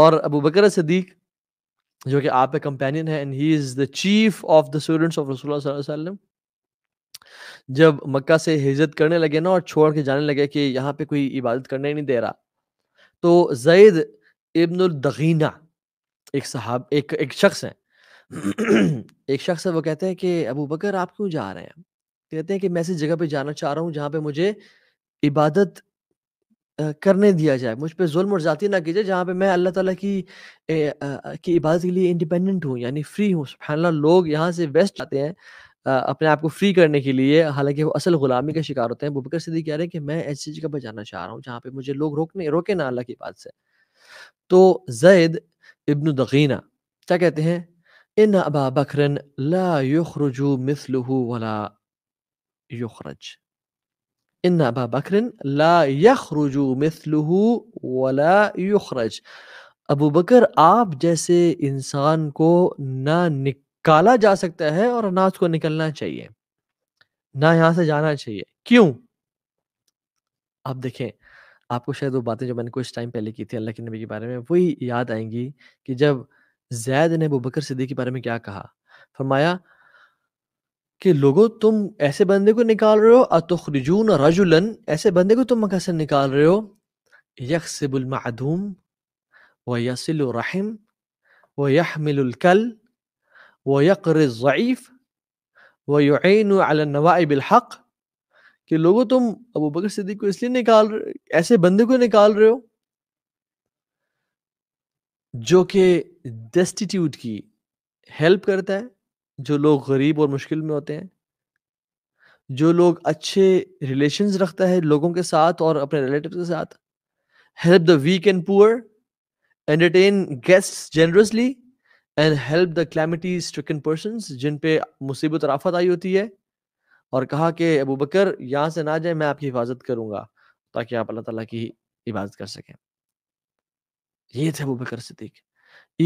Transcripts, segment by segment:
और अबू बकर सदीक जो कि आप कंपेनियन है and he is the chief of the students of वसल्लम जब मक्का से हिजरत करने लगे ना और छोड़ के जाने लगे कि यहाँ पे कोई इबादत करने नहीं दे रहा तो जैद इब्नदीना एक साहब एक एक शख्स है एक शख्स है वो कहते हैं कि अबू बकर आप क्यों जा रहे हैं कहते हैं कि मैं ऐसी जगह पे जाना चाह रहा हूँ जहाँ पे मुझे इबादत करने दिया जाए, मुझ पर ज़ुल्म और जाती ना की जाए, जहाँ पे मैं अल्लाह ताला की ए आ, की इबादत के लिए इंडिपेंडेंट हूँ, यानी फ्री हूँ, सुबहान लोग यहाँ से वेस्ट जाते हैं आ, अपने आप को फ्री करने के लिए, हालांकि वो असल गुलामी का शिकार होते हैं। बुबकर सिद्दीक़ कह रहे हैं कि मैं ऐसी जगह पर जाना चाह रहा हूँ, जहाँ पे मुझे लोग रोकने रोके ना अल्लाह की बात से। तो ज़ैद इब्न दग़ीना क्या कहते हैं? इन अबा बकरन ला युखरजू मिसलहू वला युखरज इन अबा बकर ला यखरुजू मिसलहू वला युखरज अबू बकर आप जैसे इंसान को ना निकाला जा सकता है और ना उसको निकलना चाहिए ना यहाँ से जाना चाहिए क्यों आप देखें आपको शायद वो बातें जो मैंने कुछ टाइम पहले की थी अल्लाह के नबी के बारे में वही याद आएंगी कि जब जैद ने अबू बकर सिद्दीक के बारे में क्या कहा फरमाया कि लोगो तुम ऐसे बंदे को निकाल रहे हो अतुखरिजून रजुलन ऐसे बंदे को तुम मक्का निकाल रहे हो यकसिबुल मअदूम व यसिल रहम व यहमिलुल व यक़र ज़ईफ व युईन अला हक़ कि लोगो तुम अबू बकर सिद्दीक को इसलिए निकाल रहे ऐसे बंदे को निकाल रहे हो जो कि डेस्टिट्यूट की हेल्प करता है जो लोग गरीब और मुश्किल में होते हैं जो लोग अच्छे रिलेशन रखता है लोगों के साथ और अपने रिलेटिव के साथ help the weak and poor entertain guest generously and help the calamity stricken person जिन पे मुसीबत और आफत आई होती है और कहा कि अबू बकर यहाँ से ना जाए मैं आपकी हिफाजत करूंगा ताकि आप अल्लाह ताला की हिफाजत कर सकें ये थे अबू बकर सिद्दीक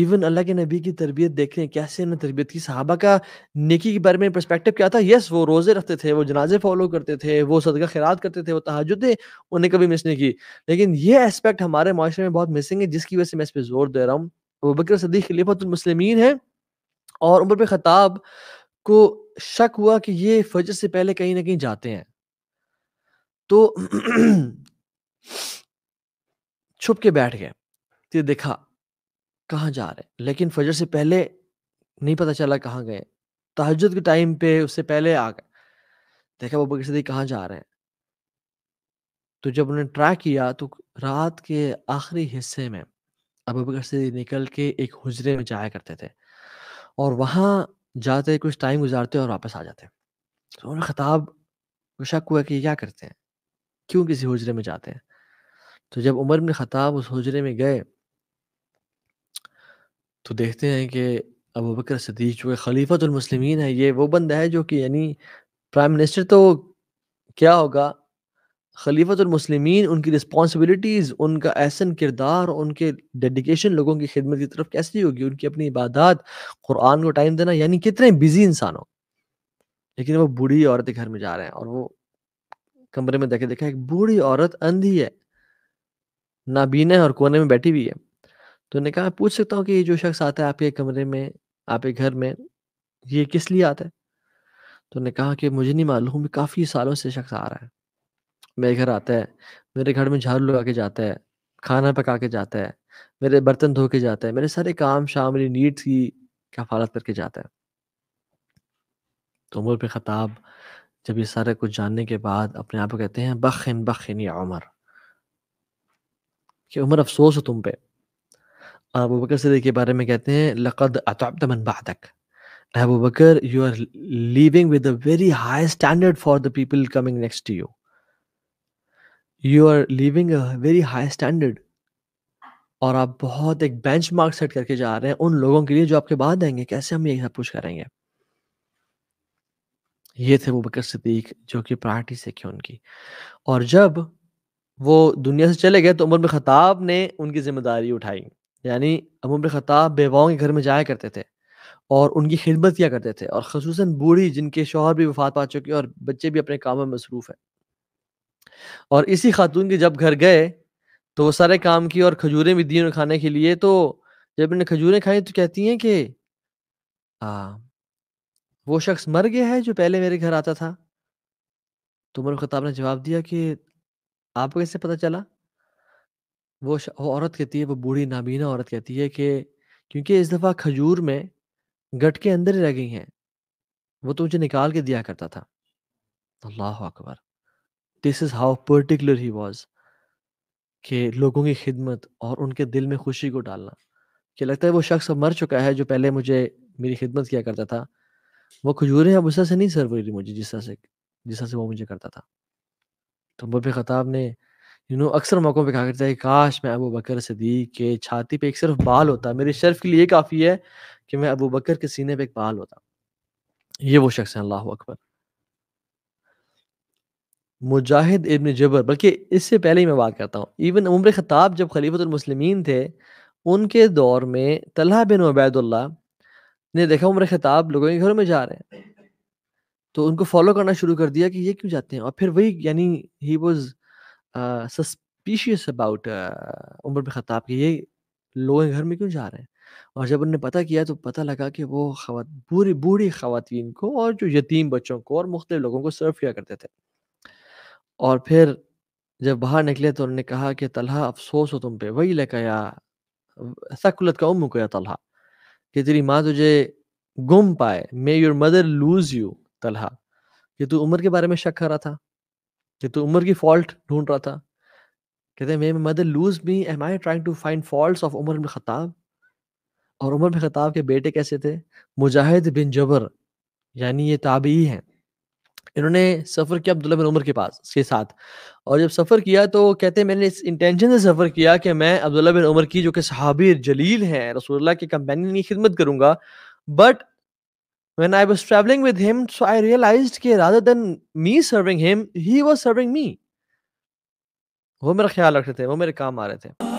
इवन अल्लाह के नबी की तरबियत देख रहे हैं कैसे ना तरबियत की साहबा का नेकी के बारे में परस्पेक्टिव क्या था यस वो रोज़े रखते थे वो जनाजे फॉलो करते थे वो सदका खिलात करते थे वो तहजदें उन्हें कभी मिस नहीं की लेकिन ये एस्पेक्ट हमारे माशरे में बहुत मिसिंग है जिसकी वजह से मैं इस पर जोर दे रहा हूँ वो बकर सदी खलीफतमसलिमिन है और उम्र पर ख़ताब को शक हुआ कि ये फजर से पहले कहीं ना कहीं जाते हैं तो छुप के बैठ गए तो देखा कहाँ जा रहे हैं लेकिन फजर से पहले नहीं पता चला कहाँ गए तहजद के टाइम पे उससे पहले आ गए देखा वो बकर सदीक कहाँ जा रहे हैं तो जब उन्होंने ट्रैक किया तो रात के आखिरी हिस्से में अबू बकर से निकल के एक हुजरे में जाया करते थे और वहाँ जाते कुछ टाइम गुजारते और वापस आ जाते तो उन्होंने खताब को शक हुआ कि क्या करते हैं क्यों किसी हुजरे में जाते हैं तो जब उमर बिन खताब उस हुजरे में गए तो देखते हैं कि अबू बकर सदीक जो खलीफत खलीफतुल है ये वो बंदा है जो कि यानी प्राइम मिनिस्टर तो क्या होगा और मुस्लिम उनकी रिस्पॉन्सिबिलिटीज़ उनका एहसन किरदार उनके डेडिकेशन लोगों की खिदमत की तरफ कैसी होगी उनकी अपनी इबादत कुरान को टाइम देना यानी कितने बिजी इंसान हो लेकिन वो बूढ़ी औरत घर में जा रहे हैं और वो कमरे में देखे देखा एक बूढ़ी औरत अंधी है नाबीना है और कोने में बैठी हुई है तो उन्होंने कहा मैं पूछ सकता हूँ कि ये जो शख्स आता है आपके कमरे में आपके घर में ये किस लिए आता है तो उन्होंने कहा कि मुझे नहीं मालूम काफ़ी सालों से शख्स आ रहा है मेरे घर आता है मेरे घर में झाड़ू लगा के जाता है खाना पका के जाता है मेरे बर्तन धो के जाता है मेरे सारे काम शाम मेरी नीड्स की कफालत करके जाता है तो उमर पे खताब जब ये सारा कुछ जानने के बाद अपने आप को कहते हैं बखिन बखिन या उमर कि उमर अफसोस हो तुम पे अबू बकर सिद्दीक के बारे में कहते हैं लक़द अतअत मन बादक Abu Bakr you are living with a very high standard for the people coming next to you you are living a very high standard और आप बहुत एक बेंच मार्क सेट करके जा रहे हैं उन लोगों के लिए जो आपके बाद आएंगे कैसे हम ये सब कुछ करेंगे ये थे अबू बकर सिद्दीक जो कि प्रायरिटी से थी उनकी और जब वो दुनिया से चले गए तो उमर बिन खताब ने उनकी जिम्मेदारी उठाई यानी उमर बिन खताब बेवाओं के घर में जाया करते थे और उनकी खिदमत किया करते थे और खसूस बूढ़ी जिनके शोहर भी वफात पा चुके और बच्चे भी अपने काम में मसरूफ़ हैं और इसी खातून के जब घर गए तो वो सारे काम किए और खजूरें भी दी उन्हें खाने के लिए तो जब इन्हें खजूरें खाई तो कहती हैं कि हाँ वो शख्स मर गया है जो पहले मेरे घर आता था तो मेरे खताब ने जवाब दिया कि आपको कैसे पता चला वो वो औरत कहती है वो बूढ़ी नाबीना औरत कहती है कि क्योंकि इस दफ़ा खजूर में गट के अंदर ही रह गई हैं। वो तो मुझे निकाल के दिया करता था। अल्लाह अकबर! This is how particular he was कि लोगों की ख़िदमत और उनके दिल में खुशी को डालना। कि लगता है वो शख़्स अब मर चुका है जो पहले मुझे मेरी ख़िदमत किया करता था। वो खजूरें अब उस से नहीं सर्व हो रही मुझे जिस तरह से जिस तरह से वो मुझे करता था। तो उमर ख़ताब ने यू नो अक्सर मौक़ों पे कहा करता है काश मैं अबू बकर सदीक के छाती पे एक सिर्फ बाल होता मेरे शर्फ के लिए काफ़ी है कि मैं अबू बकर के सीने पे एक बाल होता ये वो शख्स है अल्लाह अकबर मुजाहिद इब्न जबर बल्कि इससे पहले ही मैं बात करता हूँ इवन उम्र ख़ताब जब खलीफतमसलमिन थे उनके दौर में तलहा बिन उबैदुल्ला ने देखा उम्र ख़ताब लोगों के घरों में जा रहे हैं तो उनको फॉलो करना शुरू कर दिया कि ये क्यों जाते हैं और फिर वही यानी he was suspicious about Umar bin Khattab कि ये लोग घर में क्यों जा रहे हैं और जब उन्होंने पता किया तो पता लगा कि वो खवा बूढ़ी बूढ़ी खातन को और जो यतीम बच्चों को और मुख्तु लोगों को सर्व किया करते थे और फिर जब बाहर निकले तो उन्होंने कहा कि तलहा अफसोस हो तुम पे वही लकया सकुलत का उम्र को या तलहा कि तेरी माँ तुझे गुम पाए may your mother lose you Talha कि तू उम्र के बारे में शक कर रहा था कि तू उमर की फॉल्ट ढूंढ रहा था कहते हैं may mother lose me am I trying to find fault of Umar bin Khattab और उमर बिन खताब के बेटे कैसे थे मुजाहिद बिन जबर यानी ये ताबी हैं इन्होंने सफ़र किया अब्दुल्ला बिन उमर के पास के साथ और जब सफ़र किया तो कहते हैं मैंने इस इंटेंशन से सफ़र किया कि मैं अब्दुल्ला बिन उमर की जो कि सहाबी जलील हैं रसूलुल्लाह के कंपेनियन की खिदमत करूंगा but when I was traveling with him, so I realized कि rather than me serving him, he was serving me. wo मेरा khayal rakhte the wo mere kaam aa rahe the